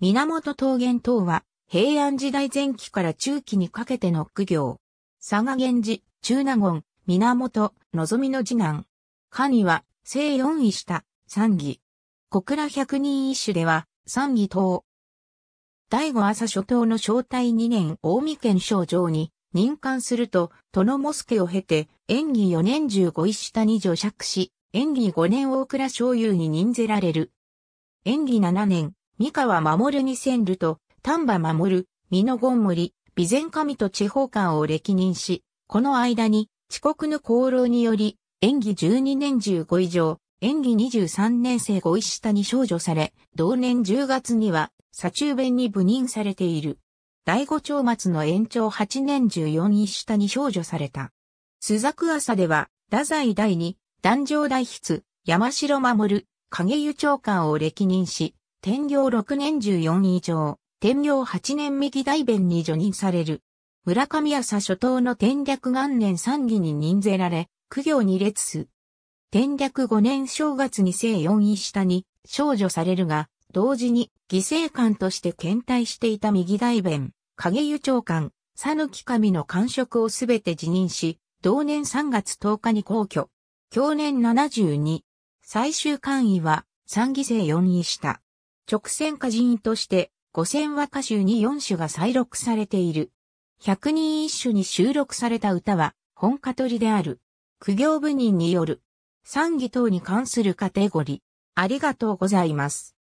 源桃源等は、平安時代前期から中期にかけての苦行。佐賀源氏、中納言、源、望みの次男。下には、正四位下、三義。小倉百人一首では、三義等。第五朝初頭の正体二年大見県省城に任官すると、殿モスケを経て、演技四年十五一下に女釈し、演技五年大倉省友に任ぜられる。演技七年、三河守に千ルと丹波守、美濃ゴン森、備前神と地方官を歴任し、この間に遅刻の功労により、演技12年15以上、演技23年生5位下に少女され、同年10月には、左中弁に部任されている。第五長末の延長8年14位下に少女された。須作朝では、太宰第二、壇上大筆、山城守、影湯長官を歴任し、天行6年14以上、天行8年右大弁に除任される。村上朝初頭の天略元年三義に任ぜられ、苦行に列す。天略5年正月に正四位下に、少女されるが、同時に犠牲官として検体していた右大弁、影湯長官、佐抜神の官職をすべて辞任し、同年3月10日に皇居。去年72。最終官位は、三義正四位下。直線歌人として五千和歌集に四首が再録されている。百人一首に収録された歌は本歌取りである。苦行部人による。三義等に関するカテゴリー。ありがとうございます。